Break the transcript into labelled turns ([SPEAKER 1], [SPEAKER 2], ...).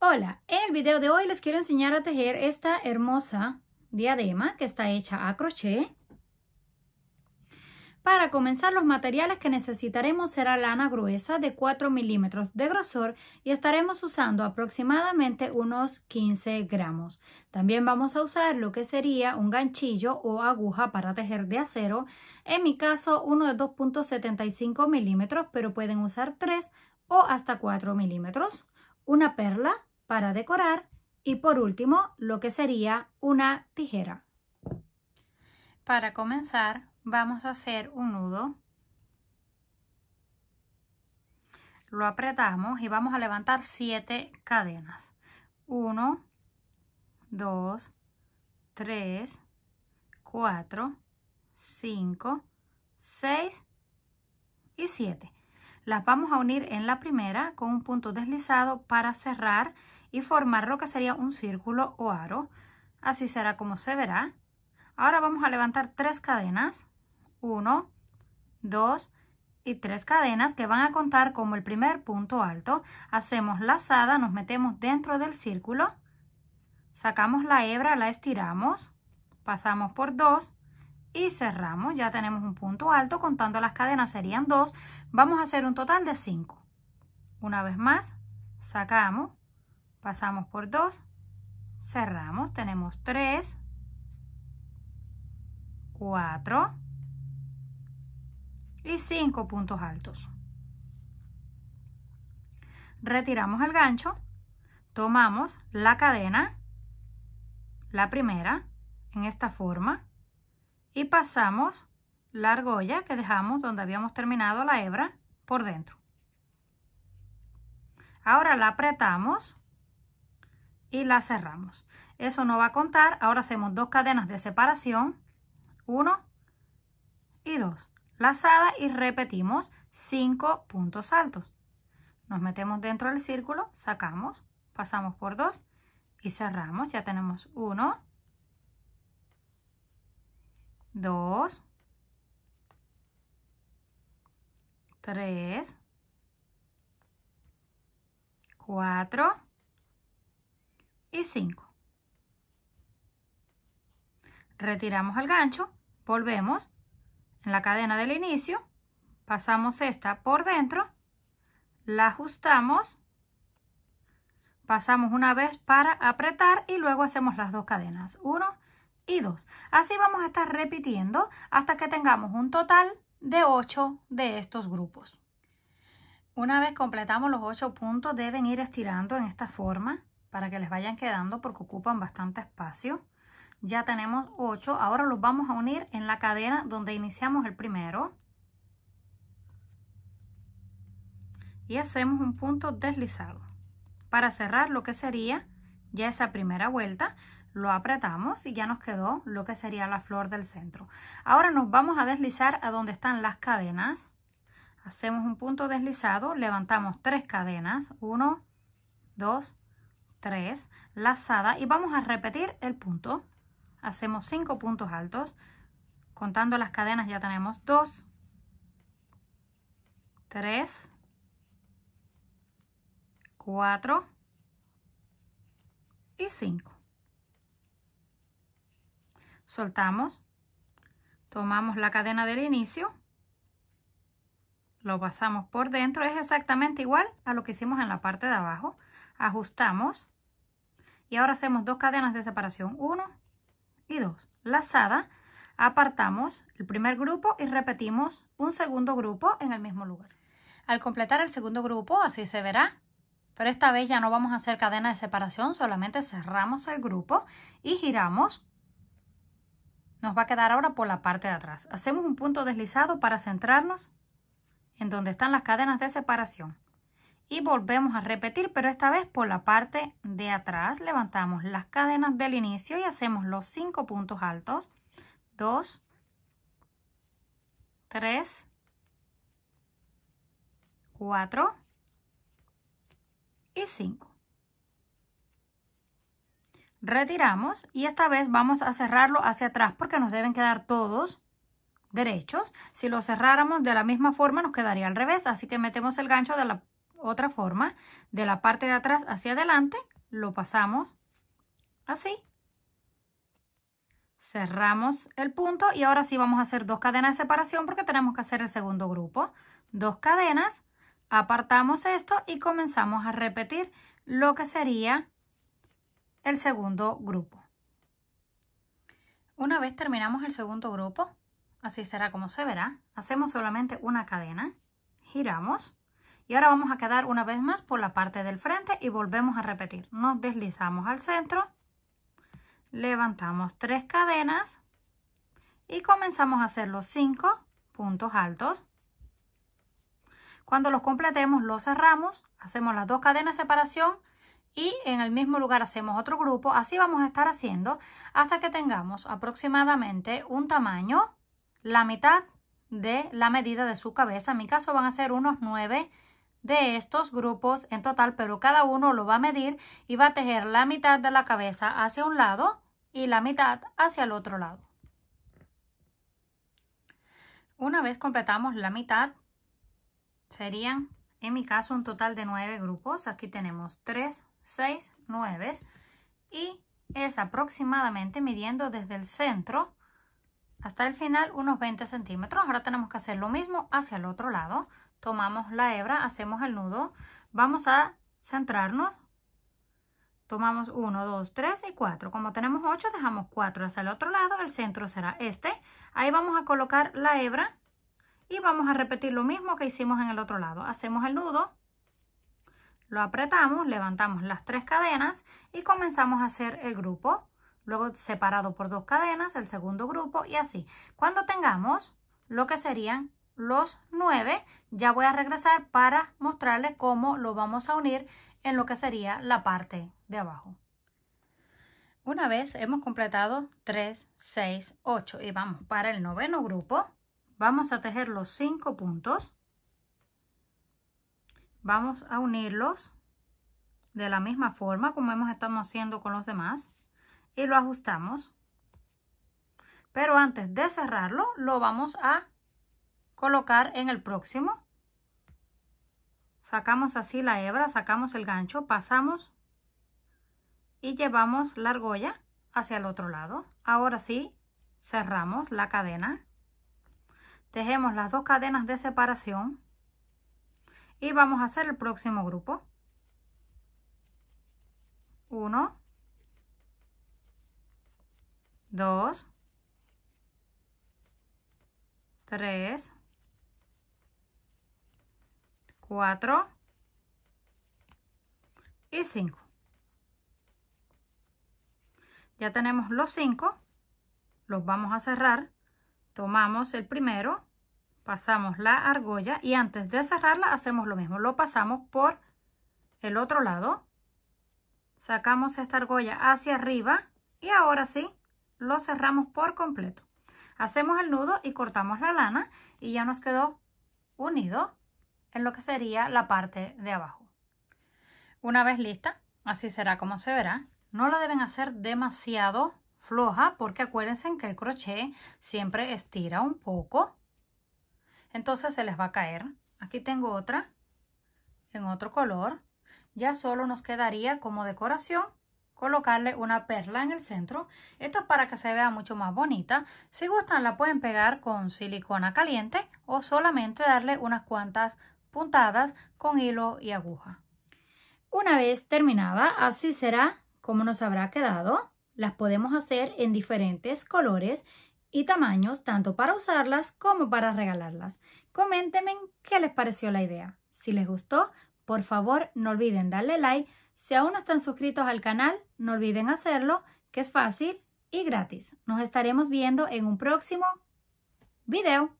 [SPEAKER 1] Hola, en el video de hoy les quiero enseñar a tejer esta hermosa diadema que está hecha a crochet. Para comenzar los materiales que necesitaremos será lana gruesa de 4 milímetros de grosor y estaremos usando aproximadamente unos 15 gramos. También vamos a usar lo que sería un ganchillo o aguja para tejer de acero. En mi caso uno de 2.75 milímetros pero pueden usar 3 o hasta 4 milímetros. Una perla para decorar y por último lo que sería una tijera. Para comenzar vamos a hacer un nudo. Lo apretamos y vamos a levantar 7 cadenas. 1, 2, 3, 4, 5, 6 y 7. Las vamos a unir en la primera con un punto deslizado para cerrar y formar lo que sería un círculo o aro. Así será como se verá. Ahora vamos a levantar tres cadenas. uno dos y tres cadenas que van a contar como el primer punto alto. Hacemos lazada, nos metemos dentro del círculo, sacamos la hebra, la estiramos, pasamos por dos y cerramos. Ya tenemos un punto alto, contando las cadenas serían dos. Vamos a hacer un total de cinco. Una vez más, sacamos, pasamos por 2, cerramos, tenemos 3, 4 y 5 puntos altos. Retiramos el gancho, tomamos la cadena, la primera, en esta forma, y pasamos la argolla que dejamos donde habíamos terminado la hebra por dentro. Ahora la apretamos y la cerramos. Eso no va a contar. Ahora hacemos dos cadenas de separación. uno y dos Lazada y repetimos cinco puntos altos. Nos metemos dentro del círculo, sacamos, pasamos por dos y cerramos. Ya tenemos uno dos tres cuatro y 5. Retiramos el gancho, volvemos en la cadena del inicio, pasamos esta por dentro, la ajustamos, pasamos una vez para apretar y luego hacemos las dos cadenas, 1 y 2. Así vamos a estar repitiendo hasta que tengamos un total de 8 de estos grupos. Una vez completamos los 8 puntos deben ir estirando en esta forma para que les vayan quedando porque ocupan bastante espacio. Ya tenemos 8, ahora los vamos a unir en la cadena donde iniciamos el primero. Y hacemos un punto deslizado. Para cerrar lo que sería ya esa primera vuelta, lo apretamos y ya nos quedó lo que sería la flor del centro. Ahora nos vamos a deslizar a donde están las cadenas. Hacemos un punto deslizado, levantamos tres cadenas, 1, 2, 3, lazada y vamos a repetir el punto. Hacemos cinco puntos altos. Contando las cadenas ya tenemos 2, 3, 4 y 5. Soltamos, tomamos la cadena del inicio, lo pasamos por dentro, es exactamente igual a lo que hicimos en la parte de abajo ajustamos y ahora hacemos dos cadenas de separación, 1 y 2, lazada, apartamos el primer grupo y repetimos un segundo grupo en el mismo lugar. Al completar el segundo grupo, así se verá, pero esta vez ya no vamos a hacer cadena de separación, solamente cerramos el grupo y giramos. Nos va a quedar ahora por la parte de atrás. Hacemos un punto deslizado para centrarnos en donde están las cadenas de separación y volvemos a repetir, pero esta vez por la parte de atrás levantamos las cadenas del inicio y hacemos los cinco puntos altos. 2, 3, 4 y 5. Retiramos y esta vez vamos a cerrarlo hacia atrás porque nos deben quedar todos derechos. Si lo cerráramos de la misma forma nos quedaría al revés, así que metemos el gancho de la otra forma, de la parte de atrás hacia adelante, lo pasamos así. Cerramos el punto y ahora sí vamos a hacer dos cadenas de separación porque tenemos que hacer el segundo grupo. Dos cadenas, apartamos esto y comenzamos a repetir lo que sería el segundo grupo. Una vez terminamos el segundo grupo, así será como se verá, hacemos solamente una cadena, giramos y ahora vamos a quedar una vez más por la parte del frente y volvemos a repetir. Nos deslizamos al centro, levantamos tres cadenas y comenzamos a hacer los cinco puntos altos. Cuando los completemos los cerramos, hacemos las dos cadenas de separación y en el mismo lugar hacemos otro grupo. Así vamos a estar haciendo hasta que tengamos aproximadamente un tamaño, la mitad de la medida de su cabeza. En mi caso van a ser unos nueve de estos grupos en total, pero cada uno lo va a medir y va a tejer la mitad de la cabeza hacia un lado y la mitad hacia el otro lado. Una vez completamos la mitad, serían en mi caso un total de nueve grupos. Aquí tenemos 3, 6, 9 y es aproximadamente midiendo desde el centro hasta el final unos 20 centímetros. Ahora tenemos que hacer lo mismo hacia el otro lado tomamos la hebra, hacemos el nudo, vamos a centrarnos, tomamos 1, 2, 3 y 4. Como tenemos 8, dejamos 4 hacia el otro lado, el centro será este. Ahí vamos a colocar la hebra y vamos a repetir lo mismo que hicimos en el otro lado. Hacemos el nudo, lo apretamos, levantamos las tres cadenas y comenzamos a hacer el grupo. Luego separado por dos cadenas, el segundo grupo y así. Cuando tengamos lo que serían los 9. Ya voy a regresar para mostrarles cómo lo vamos a unir en lo que sería la parte de abajo. Una vez hemos completado 3, 6, 8 y vamos para el noveno grupo, vamos a tejer los cinco puntos. Vamos a unirlos de la misma forma como hemos estado haciendo con los demás y lo ajustamos. Pero antes de cerrarlo, lo vamos a colocar en el próximo. Sacamos así la hebra, sacamos el gancho, pasamos y llevamos la argolla hacia el otro lado. Ahora sí, cerramos la cadena. Tejemos las dos cadenas de separación y vamos a hacer el próximo grupo. 1, 2, 3, 4 y 5. Ya tenemos los 5, los vamos a cerrar. Tomamos el primero, pasamos la argolla y antes de cerrarla hacemos lo mismo. Lo pasamos por el otro lado, sacamos esta argolla hacia arriba y ahora sí lo cerramos por completo. Hacemos el nudo y cortamos la lana y ya nos quedó unido en lo que sería la parte de abajo. Una vez lista, así será como se verá. No la deben hacer demasiado floja porque acuérdense que el crochet siempre estira un poco. Entonces se les va a caer. Aquí tengo otra en otro color. Ya solo nos quedaría como decoración colocarle una perla en el centro. Esto es para que se vea mucho más bonita. Si gustan la pueden pegar con silicona caliente o solamente darle unas cuantas puntadas con hilo y aguja. Una vez terminada, así será como nos habrá quedado. Las podemos hacer en diferentes colores y tamaños, tanto para usarlas como para regalarlas. Coméntenme qué les pareció la idea. Si les gustó, por favor no olviden darle like. Si aún no están suscritos al canal, no olviden hacerlo, que es fácil y gratis. Nos estaremos viendo en un próximo video.